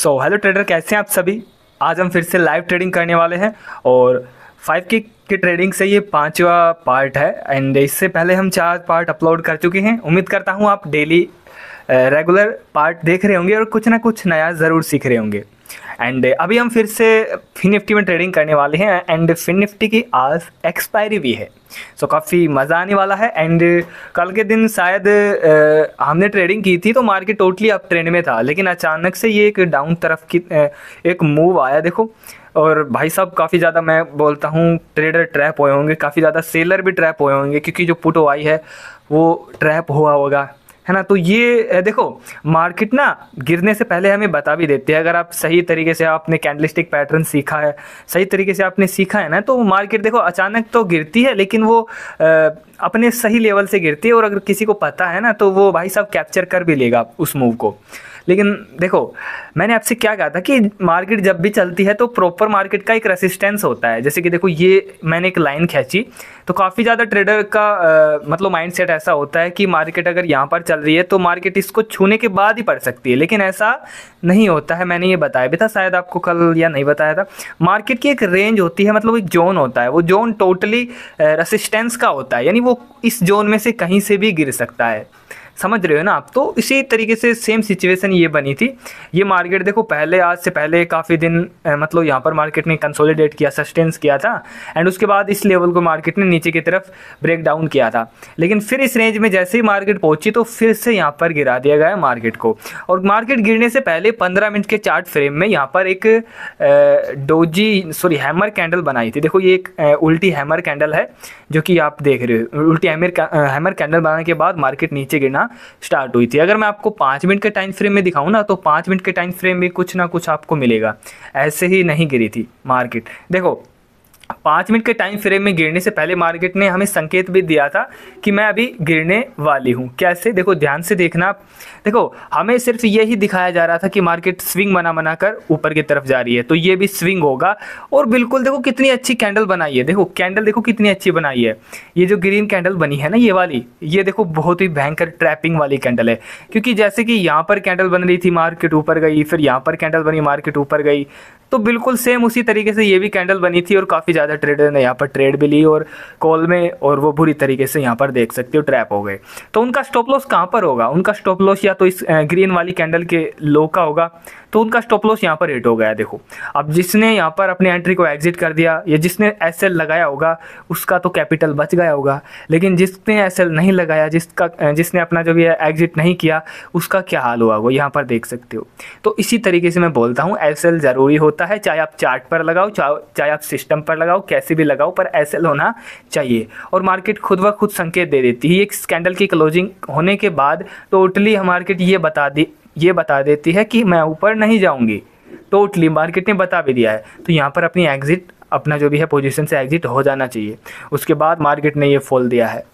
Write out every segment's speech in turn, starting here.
so hello trader कैसे हैं आप सभी आज हम फिर से लाइव ट्रेडिंग करने वाले हैं और फाइव के की ट्रेडिंग से ये पांचवा पार्ट है एंड इससे पहले हम चार पार्ट अपलोड कर चुके हैं उम्मीद करता हूँ आप डेली रेगुलर पार्ट देख रहे होंगे और कुछ ना कुछ नया ज़रूर सीख रहे होंगे एंड uh, अभी हम फिर से फिन निफ्टी में ट्रेडिंग करने वाले हैं एंड फिन निफ्टी की आज एक्सपायरी भी है सो so, काफ़ी मज़ा आने वाला है एंड uh, कल के दिन शायद uh, हमने ट्रेडिंग की थी तो मार्केट टोटली अप ट्रेंड में था लेकिन अचानक से ये एक डाउन तरफ की एक मूव आया देखो और भाई साहब काफ़ी ज़्यादा मैं बोलता हूँ ट्रेडर ट्रैप हुए होंगे काफ़ी ज़्यादा सेलर भी ट्रैप हुए होंगे क्योंकि जो पुट आई है वो ट्रैप हुआ होगा है ना तो ये देखो मार्केट ना गिरने से पहले हमें बता भी देती है अगर आप सही तरीके से आपने कैंडलिस्टिक पैटर्न सीखा है सही तरीके से आपने सीखा है ना तो मार्केट देखो अचानक तो गिरती है लेकिन वो आ, अपने सही लेवल से गिरती है और अगर किसी को पता है ना तो वो भाई साहब कैप्चर कर भी लेगा उस मूव को लेकिन देखो मैंने आपसे क्या कहा था कि मार्केट जब भी चलती है तो प्रॉपर मार्केट का एक रेसिस्टेंस होता है जैसे कि देखो ये मैंने एक लाइन खींची तो काफ़ी ज़्यादा ट्रेडर का आ, मतलब माइंड ऐसा होता है कि मार्केट अगर यहाँ पर चल रही है तो मार्केट इसको छूने के बाद ही पड़ सकती है लेकिन ऐसा नहीं होता है मैंने ये बताया भी था शायद आपको कल या नहीं बताया था मार्केट की एक रेंज होती है मतलब एक जोन होता है वो जोन टोटली रेसिस्टेंस का होता है यानी वो इस जोन में से कहीं से भी गिर सकता है समझ रहे हो ना आप तो इसी तरीके से सेम सिचुएशन ये बनी थी ये मार्केट देखो पहले आज से पहले काफ़ी दिन मतलब यहाँ पर मार्केट ने कंसोलिडेट किया सस्टेंस किया था एंड उसके बाद इस लेवल को मार्केट ने नीचे की तरफ ब्रेक डाउन किया था लेकिन फिर इस रेंज में जैसे ही मार्केट पहुंची तो फिर से यहाँ पर गिरा दिया गया मार्केट को और मार्केट गिरने से पहले पंद्रह मिनट के चार्ट फ्रेम में यहाँ पर एक डोजी सॉरी हैमर कैंडल बनाई थी देखो ये एक उल्टी हैमर कैंडल है जो कि आप देख रहे हो उल्टी हैमर कैंडल बनाने के बाद मार्केट नीचे गिरना दिखना स्टार्ट हुई थी अगर मैं आपको पाँच मिनट के टाइम फ्रेम में दिखाऊँ ना तो पाँच मिनट के टाइम फ्रेम में कुछ ना कुछ आपको मिलेगा ऐसे ही नहीं गिरी थी मार्केट देखो पाँच मिनट के टाइम फ्रेम में गिरने से पहले मार्केट ने हमें संकेत भी दिया था कि मैं अभी गिरने वाली हूँ कैसे देखो ध्यान से देखना देखो हमें सिर्फ ये ही दिखाया जा रहा था कि मार्केट स्विंग बना बना कर ऊपर की तरफ जा रही है तो ये भी स्विंग होगा और बिल्कुल देखो कितनी अच्छी कैंडल बनाई है देखो कैंडल देखो कितनी अच्छी बनाई है ये जो ग्रीन कैंडल बनी है ना ये वाली ये देखो बहुत ही भयंकर ट्रैपिंग वाली कैंडल है क्योंकि जैसे कि यहाँ पर कैंडल बन रही थी मार्केट ऊपर गई फिर यहाँ पर कैंडल बनी मार्केट ऊपर गई तो बिल्कुल सेम उसी तरीके से ये भी कैंडल बनी थी और काफ़ी ज़्यादा ट्रेडर ने यहाँ पर ट्रेड भी ली और कॉल में और वो बुरी तरीके से यहाँ पर देख सकते हो ट्रैप हो गए तो उनका स्टॉप लॉस कहाँ पर होगा उनका स्टॉप लॉस या तो इस ग्रीन वाली कैंडल के लो का होगा तो उनका स्टॉप लॉस यहाँ पर हिट हो गया देखो अब जिसने यहाँ पर अपने एंट्री को एग्जिट कर दिया या जिसने एस लगाया होगा उसका तो कैपिटल बच गया होगा लेकिन जिसने एस नहीं लगाया जिसका जिसने अपना जो भी एग्जिट नहीं किया उसका क्या हाल हुआ वो यहाँ पर देख सकते हो तो इसी तरीके से मैं बोलता हूँ एस ज़रूरी होता है चाहे आप चार्ट पर लगाओ चाहे आप सिस्टम पर लगाओ कैसे भी लगाओ पर एस होना चाहिए और मार्केट खुद ब खुद संकेत दे देती है एक स्कैंडल की क्लोजिंग होने के बाद टोटली हम मार्केट ये बता दी ये बता देती है कि मैं ऊपर नहीं जाऊँगी टोटली तो मार्केट ने बता भी दिया है तो यहाँ पर अपनी एग्ज़िट अपना जो भी है पोजीशन से एग्ज़िट हो जाना चाहिए उसके बाद मार्केट ने ये फॉल दिया है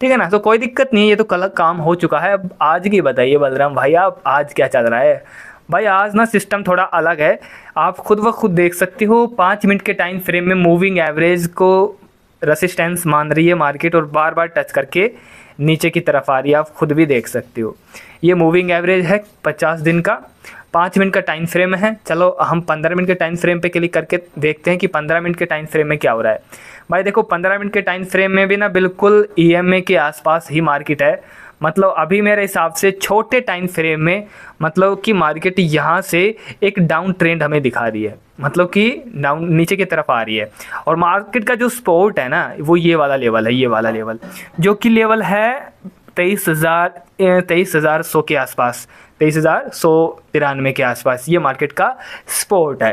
ठीक है ना तो कोई दिक्कत नहीं है ये तो कल काम हो चुका है अब आज की बताइए बलराम भाई आप आज क्या चल रहा है भाई आज ना सिस्टम थोड़ा अलग है आप खुद व खुद देख सकती हो पाँच मिनट के टाइम फ्रेम में मूविंग एवरेज को रसिस्टेंस मान रही है मार्केट और बार बार टच करके नीचे की तरफ आ रही है आप खुद भी देख सकते हो ये मूविंग एवरेज है पचास दिन का पाँच मिनट का टाइम फ्रेम है चलो हम पंद्रह मिनट के टाइम फ्रेम पे क्लिक करके देखते हैं कि पंद्रह मिनट के टाइम फ्रेम में क्या हो रहा है भाई देखो पंद्रह मिनट के टाइम फ्रेम में भी ना बिल्कुल ई के आसपास ही मार्केट है मतलब अभी मेरे हिसाब से छोटे टाइम फ्रेम में मतलब कि मार्केट यहाँ से एक डाउन ट्रेंड हमें दिखा रही है मतलब कि डाउन नीचे की तरफ आ रही है और मार्केट का जो स्पोर्ट है ना वो ये वाला लेवल है ये वाला लेवल जो कि लेवल है तेईस हज़ार तेईस हज़ार सौ के आसपास तेईस हज़ार सौ तिरानवे के आसपास ये मार्केट का स्पोर्ट है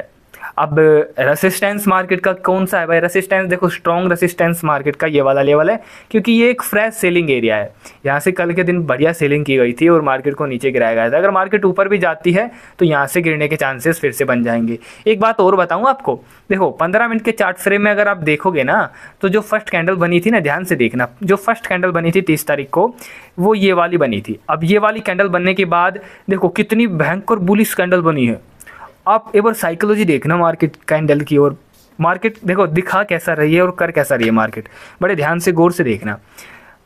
अब रेसिस्टेंस मार्केट का कौन सा है भाई रेसिस्टेंस देखो स्ट्रॉन्ग रेसिस्टेंस मार्केट का ये वाला लेवल है क्योंकि ये एक फ्रेश सेलिंग एरिया है यहाँ से कल के दिन बढ़िया सेलिंग की गई थी और मार्केट को नीचे गिराया गया था अगर मार्केट ऊपर भी जाती है तो यहाँ से गिरने के चांसेस फिर से बन जाएंगे एक बात और बताऊँ आपको देखो पंद्रह मिनट के चार्ट फ्रेम में अगर आप देखोगे ना तो जो फर्स्ट कैंडल बनी थी ना ध्यान से देखना जो फर्स्ट कैंडल बनी थी तीस तारीख को वो ये वाली बनी थी अब ये वाली कैंडल बनने के बाद देखो कितनी भयंकर बुलिस कैंडल बनी है आप एक बार साइकोलॉजी देखना मार्केट कैंडल की और मार्केट देखो दिखा कैसा रही है और कर कैसा रही है मार्केट बड़े ध्यान से गौर से देखना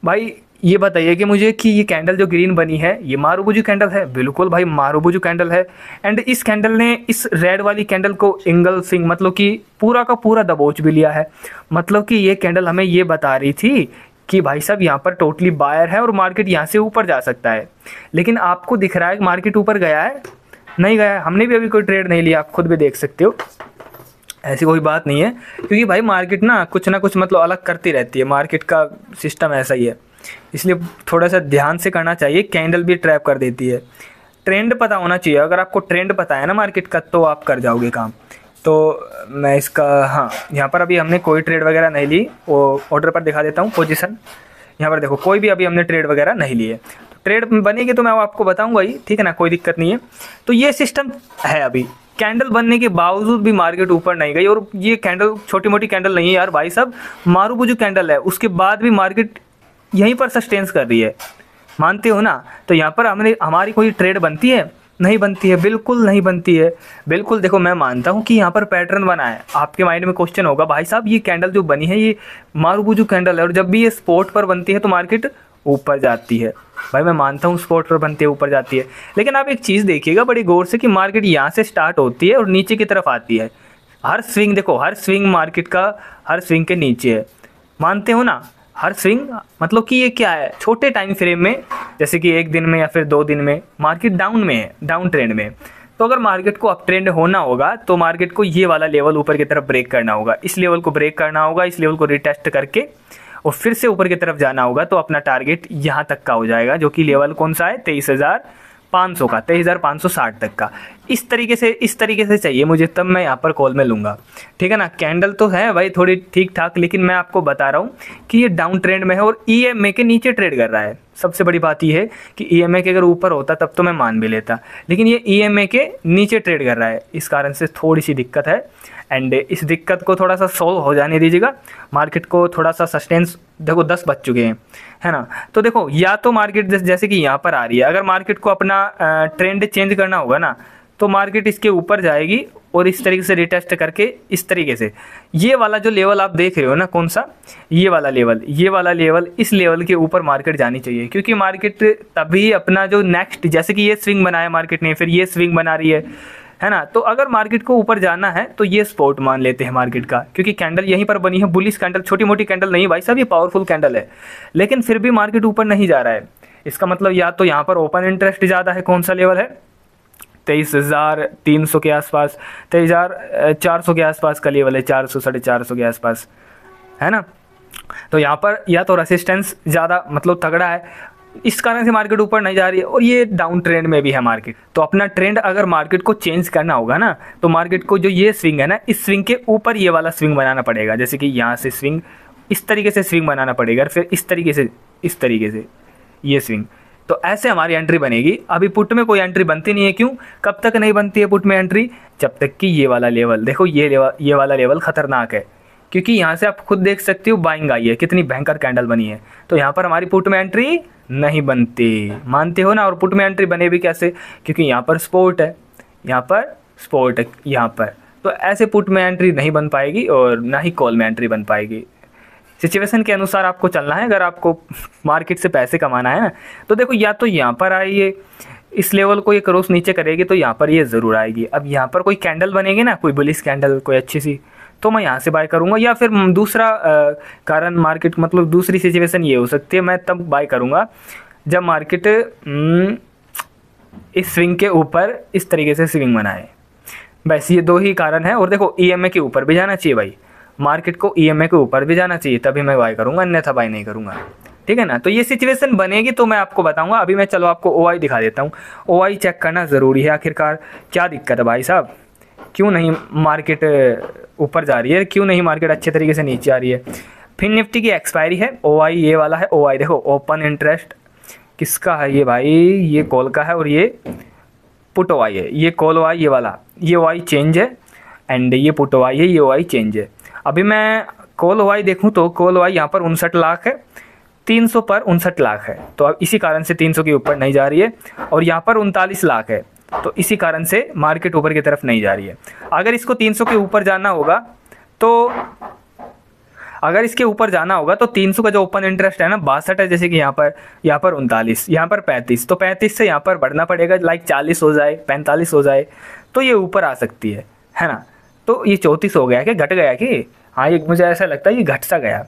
भाई ये बताइए कि मुझे कि ये कैंडल जो ग्रीन बनी है ये मारूबुजू कैंडल है बिल्कुल भाई मारूबुजू कैंडल है एंड इस कैंडल ने इस रेड वाली कैंडल को एंगल सिंह मतलब कि पूरा का पूरा दबोच भी लिया है मतलब कि ये कैंडल हमें ये बता रही थी कि भाई साहब यहाँ पर टोटली बायर है और मार्केट यहाँ से ऊपर जा सकता है लेकिन आपको दिख रहा है कि मार्केट ऊपर गया है नहीं गया हमने भी अभी कोई ट्रेड नहीं लिया आप खुद भी देख सकते हो ऐसी कोई बात नहीं है क्योंकि भाई मार्केट ना कुछ ना कुछ मतलब अलग करती रहती है मार्केट का सिस्टम ऐसा ही है इसलिए थोड़ा सा ध्यान से करना चाहिए कैंडल भी ट्रैप कर देती है ट्रेंड पता होना चाहिए अगर आपको ट्रेंड पता है ना मार्केट का तो आप कर जाओगे काम तो मैं इसका हाँ यहाँ पर अभी हमने कोई ट्रेड वगैरह नहीं ली वो ऑर्डर पर दिखा देता हूँ पोजिशन यहाँ पर देखो कोई भी अभी हमने ट्रेड वगैरह नहीं लिए ट्रेड बनेगी तो मैं आपको बताऊंगा ही ठीक है ना कोई दिक्कत नहीं है तो ये सिस्टम है अभी कैंडल बनने के बावजूद भी मार्केट ऊपर नहीं गई और ये कैंडल छोटी मोटी कैंडल नहीं है यार भाई साहब मारूबू जो कैंडल है उसके बाद भी मार्केट यहीं पर सस्टेंस कर रही है मानते हो ना तो यहाँ पर हमने हमारी कोई ट्रेड बनती है नहीं बनती है बिल्कुल नहीं बनती है बिल्कुल देखो मैं मानता हूँ कि यहाँ पर पैटर्न बना है आपके माइंड में क्वेश्चन होगा भाई साहब ये कैंडल जो बनी है ये मारूबू जो कैंडल है और जब भी ये स्पोर्ट पर बनती है तो मार्केट ऊपर जाती है भाई मैं मानता हूँ स्पॉट पर बनती है ऊपर जाती है लेकिन आप एक चीज़ देखिएगा बड़ी गौर से कि मार्केट यहाँ से स्टार्ट होती है और नीचे की तरफ आती है हर स्विंग देखो हर स्विंग मार्केट का हर स्विंग के नीचे है मानते हो ना हर स्विंग मतलब कि ये क्या है छोटे टाइम फ्रेम में जैसे कि एक दिन में या फिर दो दिन में मार्केट डाउन में है डाउन ट्रेंड में तो अगर मार्केट को अप ट्रेंड होना होगा तो मार्केट को ये वाला लेवल ऊपर की तरफ ब्रेक करना होगा इस लेवल को ब्रेक करना होगा इस लेवल को रिटेस्ट करके और फिर से ऊपर की तरफ जाना होगा तो अपना टारगेट यहाँ तक का हो जाएगा जो कि लेवल कौन सा है तेईस हज़ार पाँच सौ का तेईस हज़ार पाँच सौ साठ तक का इस तरीके से इस तरीके से चाहिए मुझे तब मैं यहाँ पर कॉल में लूँगा ठीक है ना कैंडल तो है भाई थोड़ी ठीक ठाक लेकिन मैं आपको बता रहा हूँ कि ये डाउन ट्रेंड में है और ई एम ए के नीचे ट्रेड कर रहा है सबसे बड़ी बात यह है कि ई एम ए के अगर ऊपर होता तब तो मैं मान भी लेता लेकिन ये ई एम ए के नीचे ट्रेड कर रहा है इस कारण से थोड़ी सी दिक्कत है एंड इस दिक्कत को थोड़ा सा सॉल्व हो जाने दीजिएगा मार्केट को थोड़ा सा सस्टेंस देखो दस बज चुके हैं है ना तो देखो या तो मार्केट जैसे कि यहाँ पर आ रही है अगर मार्केट को अपना ट्रेंड चेंज करना होगा ना तो मार्केट इसके ऊपर जाएगी और इस तरीके से रिटेस्ट करके इस तरीके से ये वाला जो लेवल आप देख रहे हो ना कौन सा ये वाला लेवल ये वाला लेवल इस लेवल के ऊपर मार्केट जानी चाहिए क्योंकि मार्केट तभी अपना जो नेक्स्ट जैसे कि ये स्विंग बनाया मार्केट ने फिर ये स्विंग बना रही है है ना तो अगर मार्केट को ऊपर जाना है तो ये स्पोर्ट मान लेते हैं मार्केट का क्योंकि कैंडल यहीं पर बनी है बुलिस कैंडल छोटी मोटी कैंडल नहीं भाई सब ये पावरफुल कैंडल है लेकिन फिर भी मार्केट ऊपर नहीं जा रहा है इसका मतलब या तो यहाँ पर ओपन इंटरेस्ट ज़्यादा है कौन सा लेवल है तेईस हज़ार तीन सौ के आसपास तेईस हज़ार चार सौ के आसपास का लेवल है चार सौ साढ़े चार सौ के आसपास है ना तो यहाँ पर या तो रेसिस्टेंस ज़्यादा मतलब तगड़ा है इस कारण से मार्केट ऊपर नहीं जा रही है और ये डाउन ट्रेंड में भी है मार्केट तो अपना ट्रेंड अगर मार्केट को चेंज करना होगा ना तो मार्केट को जो ये स्विंग है ना इस स्विंग के ऊपर ये वाला स्विंग बनाना पड़ेगा जैसे कि यहाँ से स्विंग इस तरीके से स्विंग बनाना पड़ेगा और फिर इस तरीके से इस तरीके से ये स्विंग तो ऐसे हमारी एंट्री बनेगी अभी पुट में कोई एंट्री बनती नहीं है क्यों कब तक नहीं बनती है पुट में एंट्री जब तक कि ये वाला लेवल देखो ये लेवल ये वाला लेवल खतरनाक है क्योंकि यहाँ से आप खुद देख सकते हो बाइंग आई है कितनी भयंकर कैंडल बनी है तो यहाँ पर हमारी पुट में एंट्री नहीं बनती मानते हो ना और पुट में एंट्री बने भी कैसे क्योंकि यहाँ पर स्पोर्ट है यहाँ पर स्पोर्ट है यहाँ पर तो ऐसे पुट में एंट्री नहीं बन पाएगी और ना ही कॉल में एंट्री बन पाएगी सिचुएशन के अनुसार आपको चलना है अगर आपको मार्केट से पैसे कमाना है ना तो देखो या तो यहाँ पर आइए इस लेवल को ये क्रॉस नीचे करेगी तो यहाँ पर ये ज़रूर आएगी अब यहाँ पर कोई कैंडल बनेगी ना कोई बुलिस कैंडल कोई अच्छी सी तो मैं यहाँ से बाय करूँगा या फिर दूसरा कारण मार्केट मतलब दूसरी सिचुएशन ये हो सकती है मैं तब बाय करूँगा जब मार्केट हम्म, इस स्विंग के ऊपर इस तरीके से स्विंग बनाए बस ये दो ही कारण है और देखो ई e के ऊपर भी जाना चाहिए भाई मार्केट को ई e के ऊपर भी जाना चाहिए तभी मैं बाय करूँगा अन्यथा बाय नहीं करूँगा ठीक है ना तो ये सिचुएशन बनेगी तो मैं आपको बताऊंगा अभी मैं चलो आपको ओ दिखा देता हूँ ओ चेक करना ज़रूरी है आखिरकार क्या दिक्कत है भाई साहब क्यों नहीं मार्केट ऊपर जा रही है क्यों नहीं मार्केट अच्छे तरीके से नीचे आ रही है फिर निफ्टी की एक्सपायरी है ओ आई ये वाला है ओ देखो ओपन इंटरेस्ट किसका है ये भाई ये कॉल का है और ये पुट ओ है ये कॉल ओ ये वाला ये ओ चेंज है एंड ये पुट ओ है ये ओ चेंज है अभी मैं कॉल ओ देखूँ तो कॉल ओ यहाँ पर उनसठ लाख है तीन सौ पर उनसठ लाख है तो अब इसी कारण से तीन सौ के ऊपर नहीं जा रही है और यहाँ पर उनतालीस लाख है तो इसी कारण से मार्केट ऊपर की तरफ नहीं जा रही है अगर इसको 300 के ऊपर जाना होगा तो अगर इसके ऊपर जाना होगा तो 300 का जो ओपन इंटरेस्ट है ना बासठ है जैसे कि यहाँ पर यहाँ पर उनतालीस यहाँ पर 35 तो 35 से यहाँ पर बढ़ना पड़ेगा लाइक 40 हो जाए 45 हो जाए तो ये ऊपर आ सकती है है ना तो ये चौंतीस हो गया कि घट गया कि हाँ ये मुझे ऐसा लगता है ये घट सा गया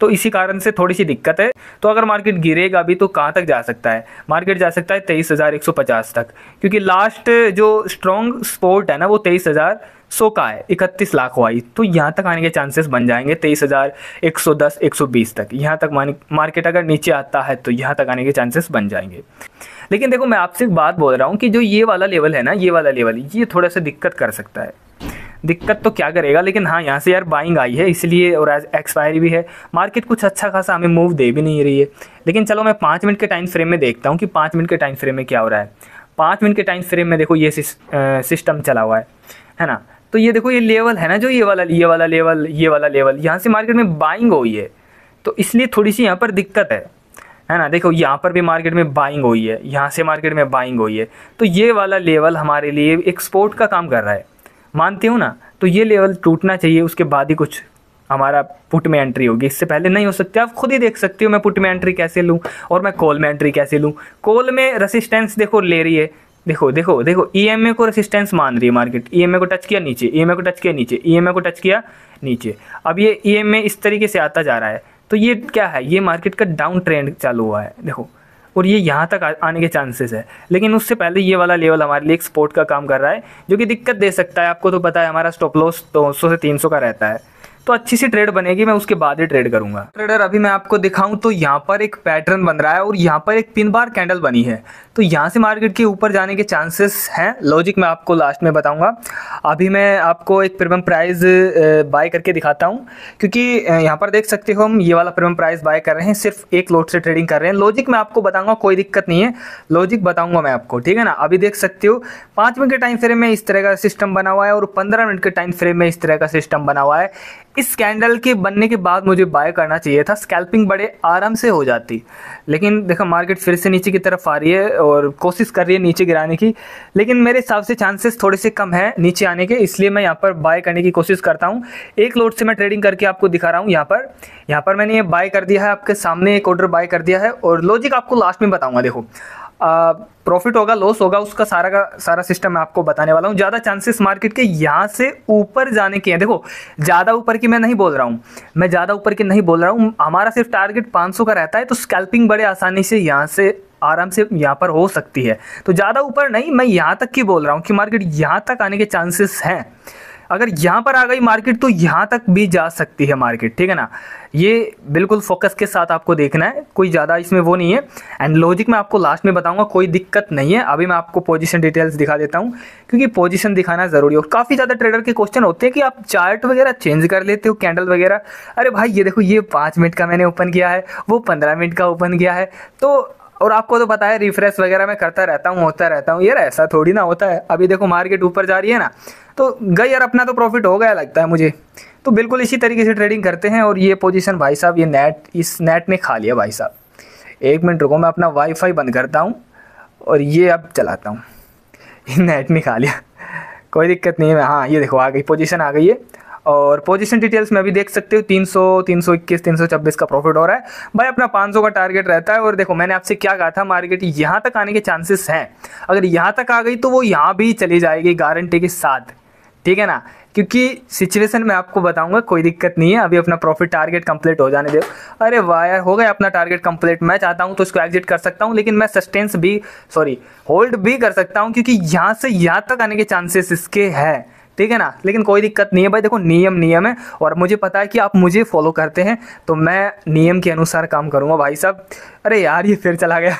तो इसी कारण से थोड़ी सी दिक्कत है तो अगर मार्केट गिरेगा भी तो कहाँ तक जा सकता है मार्केट जा सकता है तेईस हज़ार एक सौ पचास तक क्योंकि लास्ट जो स्ट्रॉन्ग स्पोर्ट है ना वो तेईस हज़ार सौ का है इकतीस लाख वाई तो यहाँ तक आने के चांसेस बन जाएंगे तेईस हज़ार एक सौ दस एक सौ बीस तक यहाँ तक मार्केट अगर नीचे आता है तो यहाँ तक आने के चांसेस बन जाएंगे लेकिन देखो मैं आपसे एक बात बोल रहा हूँ कि जो ये वाला लेवल है ना ये वाला लेवल ये थोड़ा सा दिक्कत कर सकता है दिक्कत तो क्या करेगा लेकिन हाँ यहाँ से यार बाइंग आई है इसलिए और एक्सपायरी भी है मार्केट कुछ अच्छा खासा हमें मूव दे भी नहीं रही है लेकिन चलो मैं पाँच मिनट के टाइम फ्रेम में देखता हूँ कि पाँच मिनट के टाइम फ्रेम में क्या हो रहा है पाँच मिनट के टाइम फ्रेम में देखो ये सिस्टम चला हुआ है है ना तो ये देखो ये लेवल है ना जो ये वाला ये वाला लेवल ये वाला लेवल यहाँ से मार्केट में बाइंग हुई है तो इसलिए थोड़ी सी यहाँ पर दिक्कत है है ना देखो यहाँ पर भी मार्केट में बाइंग हुई है यहाँ से मार्केट में बाइंग हुई है तो ये वाला लेवल हमारे लिए एक्सपोर्ट का काम कर रहा है मानते हो ना तो ये लेवल टूटना चाहिए उसके बाद ही कुछ हमारा पुट में एंट्री होगी इससे पहले नहीं हो सकती आप खुद ही देख सकते हो मैं पुट में एंट्री कैसे लूँ और मैं कॉल में एंट्री कैसे लूँ कॉल में रसिस्टेंस देखो ले रही है देखो देखो देखो ई को रेसिस्टेंस मान रही है मार्केट ई को टच किया नीचे ई को टच किया नीचे ई को टच किया नीचे अब ये ई इस तरीके से आता जा रहा है तो ये क्या है ये मार्केट का डाउन ट्रेंड चालू हुआ है देखो और ये यहाँ तक आने के चांसेस है लेकिन उससे पहले ये वाला लेवल हमारे लिए एक सपोर्ट का काम कर रहा है जो कि दिक्कत दे सकता है आपको तो पता है हमारा स्टॉप लॉस दो सौ से तीन सौ का रहता है तो अच्छी सी ट्रेड बनेगी मैं उसके बाद ही ट्रेड करूंगा ट्रेडर अभी मैं आपको दिखाऊं तो यहाँ पर एक पैटर्न बन रहा है और यहाँ पर एक पिन बार कैंडल बनी है तो यहाँ से मार्केट के ऊपर जाने के चांसेस हैं लॉजिक मैं आपको लास्ट में बताऊँगा अभी मैं आपको एक प्रीमियम प्राइस बाय करके दिखाता हूँ क्योंकि यहाँ पर देख सकते हो हम ये वाला प्रीमियम प्राइस बाय कर रहे हैं सिर्फ एक लोट से ट्रेडिंग कर रहे हैं लॉजिक मैं आपको बताऊँगा कोई दिक्कत नहीं है लॉजिक बताऊँगा मैं आपको ठीक है ना अभी देख सकते हो पाँच मिनट के टाइम फ्रेम में इस तरह का सिस्टम बना हुआ है और पंद्रह मिनट के टाइम फ्रेम में इस तरह का सिस्टम बना हुआ है इस कैंडल के बनने के बाद मुझे बाय करना चाहिए था स्कैल्पिंग बड़े आराम से हो जाती लेकिन देखो मार्केट फिर से नीचे की तरफ आ रही है और कोशिश कर रही है नीचे गिराने की लेकिन मेरे हिसाब से चांसेस थोड़े से कम है नीचे आने के इसलिए मैं यहाँ पर बाय करने की कोशिश करता हूँ एक लोड से मैं ट्रेडिंग करके आपको दिखा रहा हूँ यहाँ पर यहाँ पर मैंने ये बाय कर दिया है आपके सामने एक ऑर्डर बाय कर दिया है और लॉजिक आपको लास्ट में बताऊँगा देखो प्रॉफिट होगा लॉस होगा उसका सारा का सारा सिस्टम मैं आपको बताने वाला हूँ ज़्यादा चांसेस मार्केट के यहाँ से ऊपर जाने के हैं देखो ज़्यादा ऊपर की मैं नहीं बोल रहा हूँ मैं ज़्यादा ऊपर की नहीं बोल रहा हूँ हमारा सिर्फ टारगेट 500 का रहता है तो स्कैल्पिंग बड़े आसानी से यहाँ से आराम से यहाँ पर हो सकती है तो ज़्यादा ऊपर नहीं मैं यहाँ तक की बोल रहा हूँ कि मार्केट यहाँ तक आने के चांसेस हैं अगर यहाँ पर आ गई मार्केट तो यहाँ तक भी जा सकती है मार्केट ठीक है ना ये बिल्कुल फोकस के साथ आपको देखना है कोई ज़्यादा इसमें वो नहीं है एंड लॉजिक मैं आपको लास्ट में बताऊंगा कोई दिक्कत नहीं है अभी मैं आपको पोजीशन डिटेल्स दिखा देता हूँ क्योंकि पोजीशन दिखाना ज़रूरी है काफ़ी ज़्यादा ट्रेडर के क्वेश्चन होते हैं कि आप चार्ट वगैरह चेंज कर लेते हो कैंडल वगैरह अरे भाई ये देखो ये पाँच मिनट का मैंने ओपन किया है वो पंद्रह मिनट का ओपन किया है तो और आपको तो पता है रिफ्रेश वगैरह मैं करता रहता हूँ होता रहता हूँ यार ऐसा थोड़ी ना होता है अभी देखो मार्केट ऊपर जा रही है ना तो गई यार अपना तो प्रॉफिट हो गया लगता है मुझे तो बिल्कुल इसी तरीके से ट्रेडिंग करते हैं और ये पोजिशन भाई साहब ये नेट इस नेट ने खा लिया भाई साहब एक मिनट रुको मैं अपना वाईफाई बंद करता हूँ और ये अब चलाता हूँ नेट ने खा लिया कोई दिक्कत नहीं है हाँ ये देखो आ गई पोजिशन आ गई है और पोजीशन डिटेल्स में भी देख सकते हो 300 321 326 का प्रॉफिट हो रहा है भाई अपना 500 का टारगेट रहता है और देखो मैंने आपसे क्या कहा था मार्केट यहाँ तक आने के चांसेस हैं अगर यहाँ तक आ गई तो वो यहाँ भी चली जाएगी गारंटी के साथ ठीक है ना क्योंकि सिचुएशन में आपको बताऊंगा कोई दिक्कत नहीं है अभी अपना प्रॉफिट टारगेट कंप्लीट हो जाने दो अरे वायर हो गया अपना टारगेट कंप्लीट मैं चाहता हूं तो इसको एग्जिट कर सकता हूं लेकिन मैं सस्टेंस भी सॉरी होल्ड भी कर सकता हूं क्योंकि यहां से यहां तक आने के चांसेस इसके हैं ठीक है ना लेकिन कोई दिक्कत नहीं है भाई देखो नियम नियम है और मुझे पता है कि आप मुझे फॉलो करते हैं तो मैं नियम के अनुसार काम करूँगा भाई साहब अरे यार ये फिर चला गया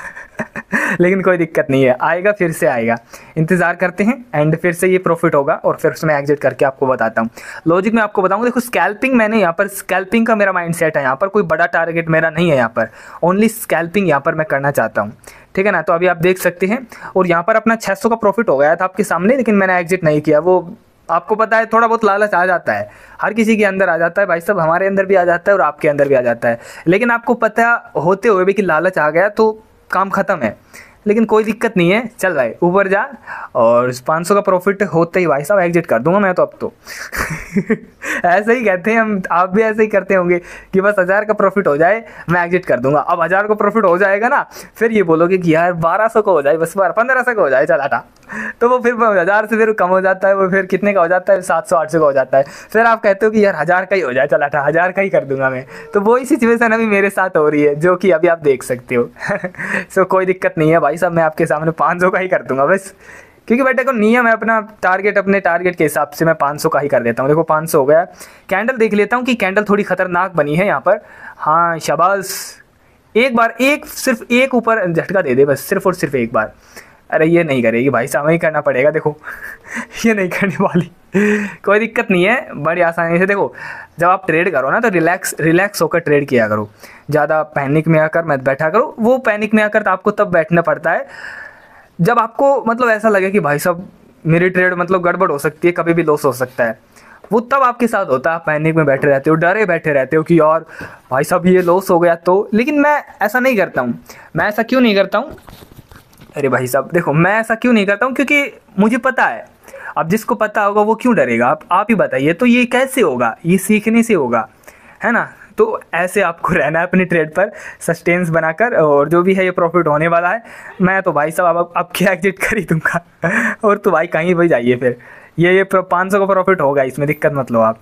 लेकिन कोई दिक्कत नहीं है आएगा फिर से आएगा इंतज़ार करते हैं एंड फिर से ये प्रॉफिट होगा और फिर उसमें एग्जिट करके आपको बताता हूँ लॉजिक में आपको बताऊँगा देखो स्कैल्पिंग मैंने यहाँ पर स्कैल्पिंग का मेरा माइंड सेट है यहाँ पर कोई बड़ा टारगेट मेरा नहीं है यहाँ पर ओनली स्कैल्पिंग यहाँ पर मैं करना चाहता हूँ ठीक है ना तो अभी आप देख सकते हैं और यहाँ पर अपना 600 का प्रॉफिट हो गया था आपके सामने लेकिन मैंने एग्जिट नहीं किया वो आपको पता है थोड़ा बहुत लालच आ जाता है हर किसी के अंदर आ जाता है भाई साहब हमारे अंदर भी आ जाता है और आपके अंदर भी आ जाता है लेकिन आपको पता होते हुए भी कि लालच आ गया तो काम ख़त्म है लेकिन कोई दिक्कत नहीं है चल रहा है ऊपर जा और पाँच सौ का प्रॉफिट होते ही भाई साहब एग्जिट कर दूंगा मैं तो अब तो ऐसे ही कहते हैं हम आप भी ऐसे ही करते होंगे कि बस हज़ार का प्रॉफिट हो जाए मैं एग्जिट कर दूंगा अब हज़ार का प्रॉफिट हो जाएगा ना फिर ये बोलोगे कि यार बारह सौ का हो जाए बस बारह पंद्रह सौ का हो जाए चल आटा तो वो फिर हज़ार से फिर कम हो जाता है वो फिर कितने का हो जाता है सात सौ आठ सौ का हो जाता है फिर आप कहते हो कि यार हज़ार का ही हो जाए चला था हज़ार का ही कर दूंगा मैं तो वही सिचुएशन अभी मेरे साथ हो रही है जो कि अभी आप देख सकते हो सो so, कोई दिक्कत नहीं है भाई साहब मैं आपके सामने पाँच सौ का ही कर दूंगा बस क्योंकि बेटे को नियम है अपना टारगेट अपने टारगेट के हिसाब से मैं पाँच का ही कर देता हूँ देखो पाँच हो गया कैंडल देख लेता हूँ कि कैंडल थोड़ी खतरनाक बनी है यहाँ पर हाँ शबाज एक बार एक सिर्फ एक ऊपर झटका दे दे बस सिर्फ और सिर्फ एक बार अरे ये नहीं करेगी भाई साहब ही करना पड़ेगा देखो ये नहीं करने वाली कोई दिक्कत नहीं है बड़ी आसानी से देखो जब आप ट्रेड करो ना तो रिलैक्स रिलैक्स होकर ट्रेड किया करो ज़्यादा पैनिक में आकर मत बैठा करो वो पैनिक में आकर तो आपको तब बैठना पड़ता है जब आपको मतलब ऐसा लगे कि भाई साहब मेरी ट्रेड मतलब गड़बड़ हो सकती है कभी भी लॉस हो सकता है वो तब आपके साथ होता है आप पैनिक में बैठे रहते हो डरे बैठे रहते हो कि यार भाई साहब ये लॉस हो गया तो लेकिन मैं ऐसा नहीं करता हूँ मैं ऐसा क्यों नहीं करता हूँ अरे भाई साहब देखो मैं ऐसा क्यों नहीं करता हूँ क्योंकि मुझे पता है अब जिसको पता होगा वो क्यों डरेगा आप आप ही बताइए तो ये कैसे होगा ये सीखने से होगा है ना तो ऐसे आपको रहना है अपने ट्रेड पर सस्टेंस बनाकर और जो भी है ये प्रॉफिट होने वाला है मैं तो भाई साहब अब अब क्या एग्जिट कर ही दूंगा और तो भाई कहीं भी जाइए फिर ये ये पाँच सौ का प्रॉफिट होगा इसमें दिक्कत मत लो आप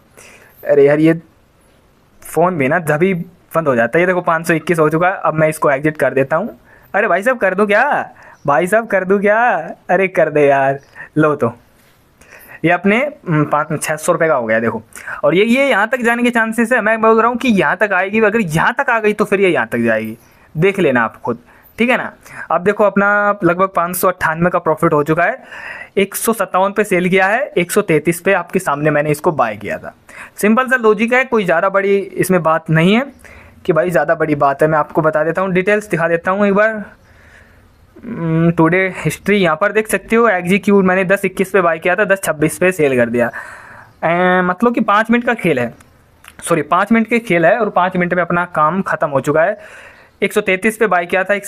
अरे यार ये फ़ोन भी ना जभी बंद हो जाता है ये देखो पाँच सौ इक्कीस हो चुका है अब मैं इसको एग्जिट कर देता हूँ अरे भाई साहब कर दो क्या भाई साहब कर दूँ क्या अरे कर दे यार लो तो ये अपने हम्म, पाँच छः सौ रुपये का हो गया देखो और ये ये यहाँ तक जाने के चांसेस है मैं बोल रहा हूँ कि यहाँ तक आएगी अगर यहाँ तक आ गई तो फिर ये यहाँ तक जाएगी देख लेना आप खुद ठीक है ना अब देखो अपना लगभग पाँच सौ अट्ठानवे का प्रॉफिट हो चुका है एक सौ सत्तावन पे सेल किया है एक सौ तैंतीस पे आपके सामने मैंने इसको बाय किया था सिंपल सा लॉजिक है कोई ज़्यादा बड़ी इसमें बात नहीं है कि भाई ज़्यादा बड़ी बात है मैं आपको बता देता हूँ डिटेल्स दिखा देता हूँ एक बार टुडे हम्म, हिस्ट्री यहाँ पर देख सकते हो एग्जीक्यूट मैंने दस इक्कीस पे बाई किया था दस छब्बीस पे सेल कर दिया मतलब कि पाँच मिनट का खेल है सॉरी पाँच मिनट के खेल है और पाँच मिनट में अपना काम खत्म हो चुका है 133 पे बाई किया था एक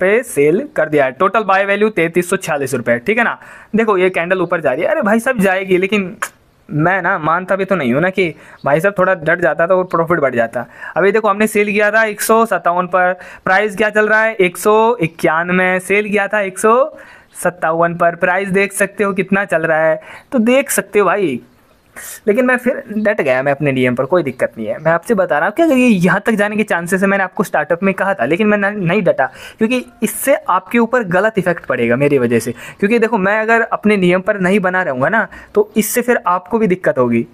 पे सेल कर दिया है टोटल बाय वैल्यू तैंतीस सौ छियालीस रुपये ठीक है ना देखो ये कैंडल ऊपर जा रही है अरे भाई सब जाएगी लेकिन मैं ना मानता भी तो नहीं हूँ ना कि भाई साहब थोड़ा डट जाता तो प्रॉफिट बढ़ जाता अभी देखो हमने सेल किया था एक पर प्राइस क्या चल रहा है एक सौ सेल किया था एक सत्तावन पर प्राइस देख सकते हो कितना चल रहा है तो देख सकते हो भाई लेकिन मैं फिर डट गया मैं अपने नियम पर कोई दिक्कत नहीं है मैं आपसे बता रहा हूँ कि अगर ये यहाँ तक जाने के चांसेस है मैंने आपको स्टार्टअप में कहा था लेकिन मैं नहीं डटा क्योंकि इससे आपके ऊपर गलत इफेक्ट पड़ेगा मेरी वजह से क्योंकि देखो मैं अगर अपने नियम पर नहीं बना रहूँगा ना तो इससे फिर आपको भी दिक्कत होगी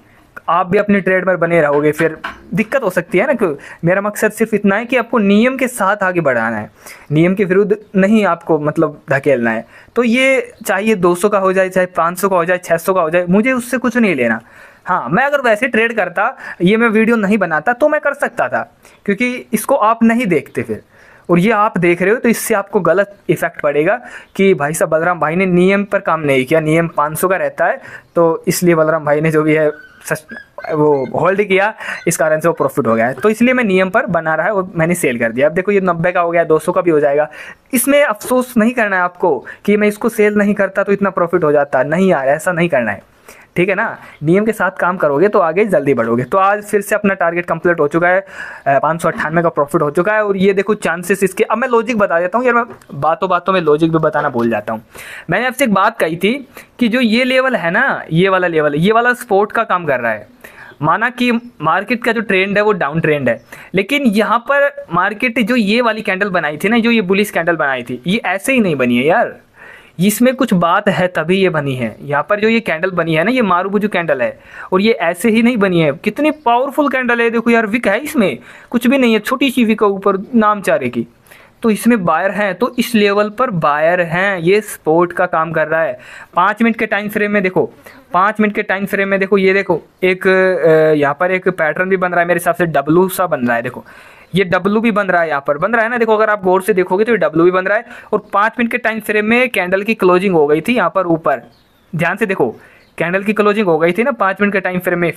आप भी अपनी ट्रेड पर बने रहोगे फिर दिक्कत हो सकती है ना क्यों मेरा मकसद सिर्फ इतना है कि आपको नियम के साथ आगे बढ़ाना है नियम के विरुद्ध नहीं आपको मतलब धकेलना है तो ये चाहिए 200 का हो जाए चाहे 500 का हो जाए 600 का हो जाए मुझे उससे कुछ नहीं लेना हाँ मैं अगर वैसे ट्रेड करता ये मैं वीडियो नहीं बनाता तो मैं कर सकता था क्योंकि इसको आप नहीं देखते फिर और ये आप देख रहे हो तो इससे आपको गलत इफेक्ट पड़ेगा कि भाई साहब बलराम भाई ने नियम पर काम नहीं किया नियम 500 का रहता है तो इसलिए बलराम भाई ने जो भी है वो होल्ड किया इस कारण से वो प्रॉफिट हो गया है तो इसलिए मैं नियम पर बना रहा है वो मैंने सेल कर दिया अब देखो ये नब्बे का हो गया दो सौ का भी हो जाएगा इसमें अफसोस नहीं करना है आपको कि मैं इसको सेल नहीं करता तो इतना प्रॉफिट हो जाता नहीं यार ऐसा नहीं करना है ठीक है ना नियम के साथ काम करोगे तो आगे जल्दी बढ़ोगे तो आज फिर से अपना टारगेट कंप्लीट हो चुका है पाँच का प्रॉफिट हो चुका है और ये देखो चांसेस इसके अब मैं लॉजिक बता देता हूँ यार मैं बातों बातों में लॉजिक भी बताना भूल जाता हूँ मैंने आपसे एक बात कही थी कि जो ये लेवल है ना ये वाला लेवल ये वाला स्पोर्ट का काम कर रहा है माना कि मार्केट का जो ट्रेंड है वो डाउन ट्रेंड है लेकिन यहाँ पर मार्केट जो ये वाली कैंडल बनाई थी ना जो ये बुलिस कैंडल बनाई थी ये ऐसे ही नहीं बनी है यार इसमें कुछ बात है तभी ये बनी है यहाँ पर जो ये कैंडल बनी है ना ये मारूबुजू कैंडल है और ये ऐसे ही नहीं बनी है कितनी पावरफुल कैंडल है देखो यार विक है इसमें कुछ भी नहीं है छोटी सी विक ऊपर नामचारे की तो इसमें बायर हैं तो इस लेवल पर बायर हैं ये स्पोर्ट का काम कर रहा है पाँच मिनट के टाइम फ्रेम में देखो पाँच मिनट के टाइम फ्रेम में देखो ये देखो एक यहाँ पर एक पैटर्न भी बन रहा है मेरे हिसाब से डब्लू सा बन रहा है देखो ये डब्लू भी बन रहा है यहाँ पर बन रहा है ना देखो अगर आप गौर से देखोगे तो ये डब्लू भी बन रहा है और पांच मिनट के टाइम फ्रेम में कैंडल की क्लोजिंग हो गई थी यहाँ पर ऊपर ध्यान से देखो कैंडल की क्लोजिंग हो गई थी ना पांच मिनट के टाइम फ्रेम में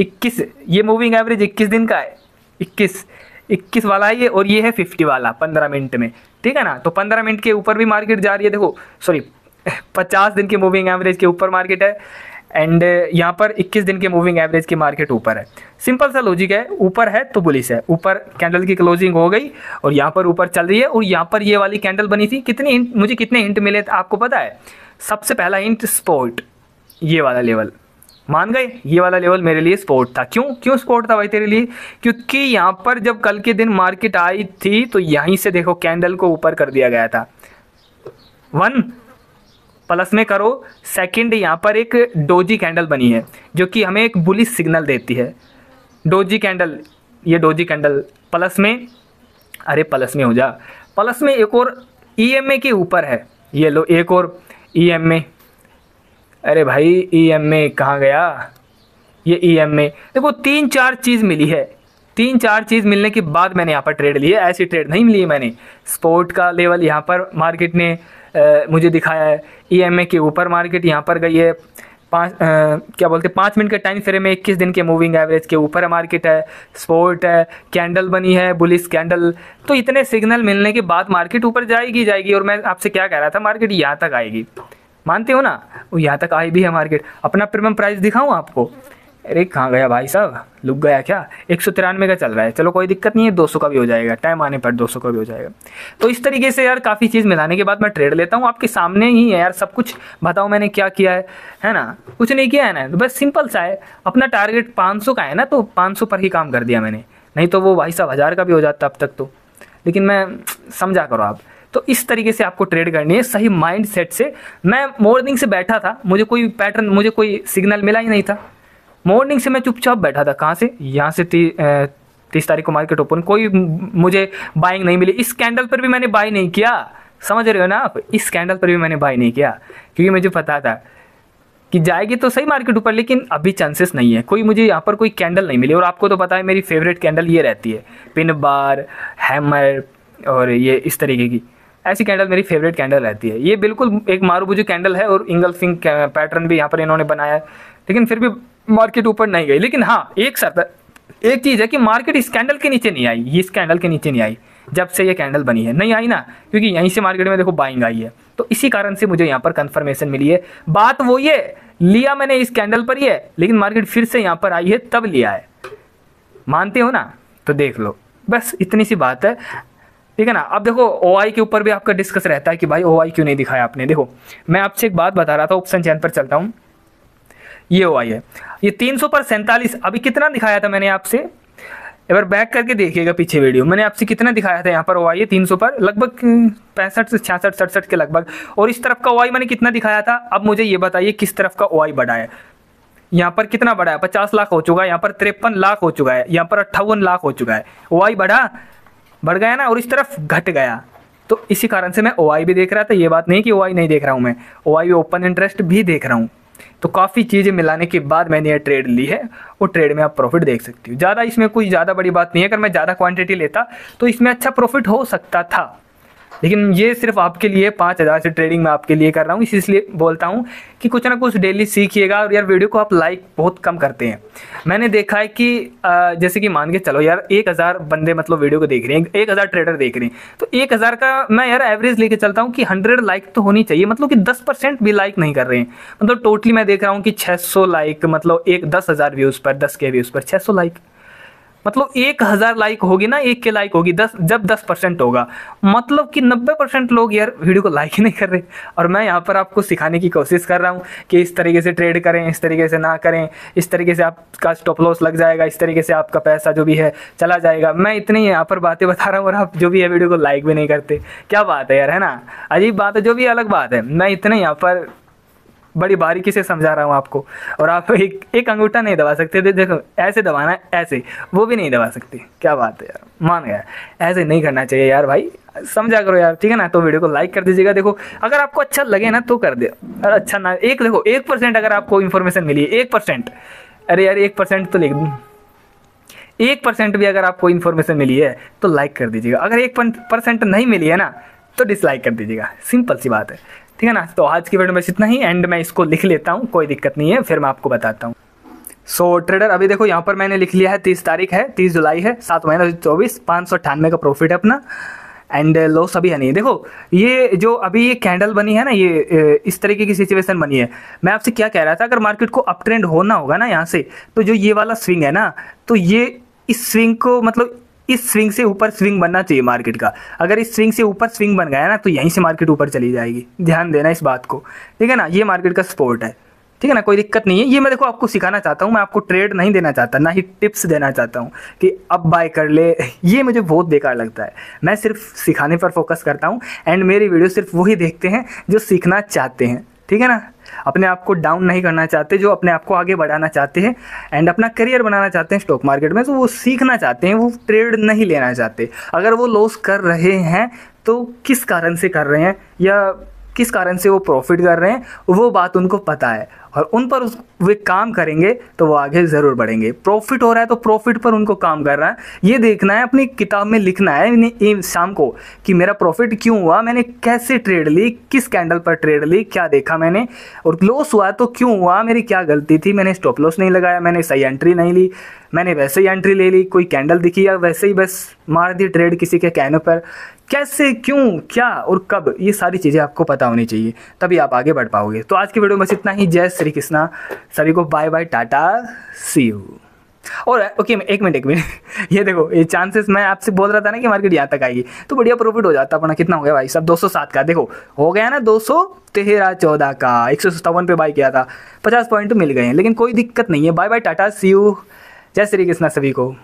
इक्कीस ये मूविंग एवरेज इक्कीस दिन का है इक्कीस इक्कीस वाला है ये और ये है फिफ्टी वाला पंद्रह मिनट में ठीक है ना तो पंद्रह मिनट के ऊपर भी मार्केट जा रही है देखो सॉरी पचास दिन की मूविंग एवरेज के ऊपर मार्केट है एंड यहाँ पर 21 दिन के मूविंग एवरेज की मार्केट ऊपर है सिंपल सा लॉजिक है ऊपर है तो बुलिस है ऊपर कैंडल की क्लोजिंग हो गई और यहाँ पर ऊपर चल रही है और यहाँ पर ये वाली कैंडल बनी थी कितनी हिंट मुझे कितने हिंट मिले थे आपको पता है सबसे पहला हिंट स्पोर्ट ये वाला लेवल मान गए ये वाला लेवल मेरे लिए स्पोर्ट था क्यों क्यों स्पोर्ट था भाई तेरे लिए क्योंकि यहाँ पर जब कल के दिन मार्केट आई थी तो यहीं से देखो कैंडल को ऊपर कर दिया गया था वन प्लस में करो सेकंड यहाँ पर एक डोजी कैंडल बनी है जो कि हमें एक बुलिस सिग्नल देती है डोजी कैंडल ये डोजी कैंडल प्लस में अरे प्लस में हो जा प्लस में एक और ई e के ऊपर है ये लो एक और ई e अरे भाई ई एम ए कहाँ गया ये ई एम ए देखो तीन चार चीज़ मिली है तीन चार चीज़ मिलने के बाद मैंने यहाँ पर ट्रेड ली है ऐसी ट्रेड नहीं मिली है मैंने स्पोर्ट का लेवल यहाँ पर मार्केट ने मुझे दिखाया है ई e के ऊपर मार्केट यहाँ पर गई है पाँच क्या बोलते हैं पाँच मिनट के टाइम फ्रेम में इक्कीस दिन के मूविंग एवरेज के ऊपर मार्केट है स्पोर्ट है कैंडल बनी है बुलिस कैंडल तो इतने सिग्नल मिलने के बाद मार्केट ऊपर जाएगी जाएगी और मैं आपसे क्या कह रहा था मार्केट यहाँ तक आएगी मानते हो ना वो यहाँ तक आई भी है मार्केट अपना प्रीमियम प्राइस दिखाऊँ आपको अरे कहाँ गया भाई साहब लुक गया क्या एक सौ तिरानवे का चल रहा है चलो कोई दिक्कत नहीं है दो सौ का भी हो जाएगा टाइम आने पर दो सौ का भी हो जाएगा तो इस तरीके से यार काफ़ी चीज़ मिलाने के बाद मैं ट्रेड लेता हूँ आपके सामने ही है यार सब कुछ बताओ मैंने क्या किया है है ना कुछ नहीं किया है ना तो बस सिंपल सा है अपना टारगेट पाँच का है ना तो पाँच पर ही काम कर दिया मैंने नहीं तो वो भाई साहब हज़ार का भी हो जाता अब तक तो लेकिन मैं समझा करो आप तो इस तरीके से आपको ट्रेड करनी है सही माइंड सेट से मैं मॉर्निंग से बैठा था मुझे कोई पैटर्न मुझे कोई सिग्नल मिला ही नहीं था मॉर्निंग से मैं चुपचाप बैठा था कहाँ से यहाँ से ती, ए, तीस तारीख को मार्केट ओपन कोई मुझे बाइंग नहीं मिली इस कैंडल पर भी मैंने बाई नहीं किया समझ रहे हो ना आप इस कैंडल पर भी मैंने बाई नहीं किया क्योंकि मुझे पता था कि जाएगी तो सही मार्केट ऊपर लेकिन अभी चांसेस नहीं है कोई मुझे यहाँ पर कोई कैंडल नहीं मिली और आपको तो पता है मेरी फेवरेट कैंडल ये रहती है पिन बार हैमर और ये इस तरीके की ऐसी कैंडल मेरी फेवरेट कैंडल रहती है ये बिल्कुल एक मारूबुजू कैंडल है और इंगल फिंग पैटर्न भी यहाँ पर इन्होंने बनाया लेकिन फिर भी मार्केट ऊपर नहीं गई लेकिन हाँ एक शर्त एक चीज़ है कि मार्केट इस कैंडल के नीचे नहीं आई ये इस कैंडल के नीचे नहीं आई जब से ये कैंडल बनी है नहीं आई ना क्योंकि यहीं से मार्केट में देखो बाइंग आई है तो इसी कारण से मुझे यहाँ पर कंफर्मेशन मिली है बात वो ये लिया मैंने इस कैंडल पर ही है लेकिन मार्केट फिर से यहाँ पर आई है तब लिया है मानते हो ना तो देख लो बस इतनी सी बात है ठीक है ना अब देखो ओ के ऊपर भी आपका डिस्कस रहता है कि भाई ओ क्यों नहीं दिखाया आपने देखो मैं आपसे एक बात बता रहा था ऑप्शन चैन पर चलता हूँ ये ओ आई है ये तीन सौ पर सैंतालीस अभी कितना दिखाया था मैंने आपसे एक बार बैक करके देखिएगा पीछे वीडियो मैंने आपसे कितना दिखाया था यहाँ पर ओ आई है तीन सौ पर लगभग हम्म, पैंसठ से छियासठ सड़सठ के लगभग और इस तरफ का ओ मैंने कितना दिखाया था अब मुझे ये बताइए किस तरफ का ओ आई बढ़ा है यहाँ पर कितना बढ़ा है पचास लाख हो चुका है यहाँ पर तिरपन लाख हो चुका है यहाँ पर अट्ठावन लाख हो चुका है ओ आई बढ़ा बढ़ गया ना और इस तरफ घट गया तो इसी कारण से मैं ओ आई भी देख रहा था ये बात नहीं कि ओ आई नहीं देख रहा हूँ मैं ओ आई ओपन इंटरेस्ट भी देख रहा हूँ तो काफ़ी चीज़ें मिलाने के बाद मैंने यह ट्रेड ली है और ट्रेड में आप प्रॉफिट देख सकती हो ज़्यादा इसमें कोई ज़्यादा बड़ी बात नहीं है अगर मैं ज़्यादा क्वांटिटी लेता तो इसमें अच्छा प्रॉफिट हो सकता था लेकिन ये सिर्फ आपके लिए पाँच हज़ार से ट्रेडिंग मैं आपके लिए कर रहा हूँ इसलिए बोलता हूँ कि कुछ ना कुछ डेली सीखिएगा और यार वीडियो को आप लाइक बहुत कम करते हैं मैंने देखा है कि जैसे कि मान के चलो यार एक हज़ार बंदे मतलब वीडियो को देख रहे हैं एक हज़ार ट्रेडर देख रहे हैं तो एक हज़ार का मैं यार एवरेज लेके चलता हूँ कि हंड्रेड लाइक तो होनी चाहिए मतलब कि दस परसेंट भी लाइक नहीं कर रहे हैं मतलब टोटली मैं देख रहा हूँ कि छः सौ लाइक मतलब एक दस हज़ार व्यूज़ पर दस के व्यूज़ पर छः सौ लाइक मतलब एक हज़ार लाइक होगी ना एक के लाइक होगी दस जब दस परसेंट होगा मतलब कि नब्बे परसेंट लोग यार वीडियो को लाइक ही नहीं कर रहे और मैं यहाँ पर आपको सिखाने की कोशिश कर रहा हूँ कि इस तरीके से ट्रेड करें इस तरीके से ना करें इस तरीके से आपका स्टॉप लॉस लग जाएगा इस तरीके से आपका पैसा जो भी है चला जाएगा मैं इतनी यहाँ पर बातें बता रहा हूँ और आप जो भी है वीडियो को लाइक भी नहीं करते क्या बात है यार है ना अजीब बात है जो भी अलग बात है मैं इतने यहाँ पर बड़ी बारीकी से समझा रहा हूँ आपको और आप एक एक अंगूठा नहीं दबा सकते देखो ऐसे दबाना है ऐसे वो भी नहीं दबा सकते क्या बात है यार मान गया ऐसे नहीं करना चाहिए यार भाई समझा करो यार ठीक है ना तो वीडियो को लाइक कर दीजिएगा देखो अगर आपको अच्छा लगे ना तो कर दे अरे अच्छा ना एक देखो एक परसेंट अगर आपको इन्फॉर्मेशन मिली है एक परसेंट अरे यार एक परसेंट तो लिख दूँ एक परसेंट भी अगर आपको इन्फॉर्मेशन मिली है तो लाइक कर दीजिएगा अगर एक परसेंट नहीं मिली है ना तो डिसलाइक कर दीजिएगा सिंपल सी बात है ठीक है ना तो आज की वीडियो में इतना ही एंड मैं इसको लिख लेता हूँ कोई दिक्कत नहीं है फिर मैं आपको बताता हूँ सो so, ट्रेडर अभी देखो यहाँ पर मैंने लिख लिया है तीस तारीख है तीस जुलाई है सात महीना चौबीस पाँच सौ अठानवे का प्रॉफिट है अपना एंड लॉस अभी है नहीं देखो ये जो अभी ये कैंडल बनी है ना ये इस तरीके की सिचुएशन बनी है मैं आपसे क्या कह रहा था अगर मार्केट को अप ट्रेंड होना होगा ना यहाँ से तो जो ये वाला स्विंग है ना तो ये इस स्विंग को मतलब इस स्विंग से ऊपर स्विंग बनना चाहिए मार्केट का अगर इस स्विंग से ऊपर स्विंग बन गया ना तो यहीं से मार्केट ऊपर चली जाएगी ध्यान देना इस बात को ठीक है ना ये मार्केट का सपोर्ट है ठीक है ना कोई दिक्कत नहीं है ये मैं देखो आपको सिखाना चाहता हूँ मैं आपको ट्रेड नहीं देना चाहता ना ही टिप्स देना चाहता हूँ कि अब बाय कर ले ये मुझे बहुत बेकार लगता है मैं सिर्फ सिखाने पर फोकस करता हूँ एंड मेरी वीडियो सिर्फ वही देखते हैं जो सीखना चाहते हैं ठीक है ना अपने आप को डाउन नहीं करना चाहते जो अपने आप को आगे बढ़ाना चाहते हैं एंड अपना करियर बनाना चाहते हैं स्टॉक मार्केट में तो वो सीखना चाहते हैं वो ट्रेड नहीं लेना चाहते अगर वो लॉस कर रहे हैं तो किस कारण से कर रहे हैं या किस कारण से वो प्रॉफिट कर रहे हैं वो बात उनको पता है और उन पर उस वे काम करेंगे तो वो आगे ज़रूर बढ़ेंगे प्रॉफिट हो रहा है तो प्रॉफिट पर उनको काम कर रहा है ये देखना है अपनी किताब में लिखना है शाम को कि मेरा प्रॉफिट क्यों हुआ मैंने कैसे ट्रेड ली किस कैंडल पर ट्रेड ली क्या देखा मैंने और लॉस हुआ तो क्यों हुआ मेरी क्या गलती थी मैंने स्टॉप लॉस नहीं लगाया मैंने सही एंट्री नहीं ली मैंने वैसे ही एंट्री ले ली कोई कैंडल दिखी या वैसे ही बस मार दी ट्रेड किसी के कहने पर कैसे क्यों क्या और कब ये सारी चीज़ें आपको पता होनी चाहिए तभी आप आगे बढ़ पाओगे तो आज की वीडियो में बस इतना ही जय श्री कृष्णा सभी को bye bye tata see you और ओके एक मिनट एक मिनट ये देखो ये चांसेस मैं आपसे बोल रहा था ना कि मार्केट यहाँ तक आएगी तो बढ़िया प्रॉफिट हो जाता अपना कितना हो गया भाई साहब 207 का देखो हो गया ना दो सौ तेरह चौदह का एक सौ सत्तावन पे बाई किया था पचास पॉइंट तो मिल गए हैं लेकिन कोई दिक्कत नहीं है bye bye tata see you जय श्री कृष्णा सभी को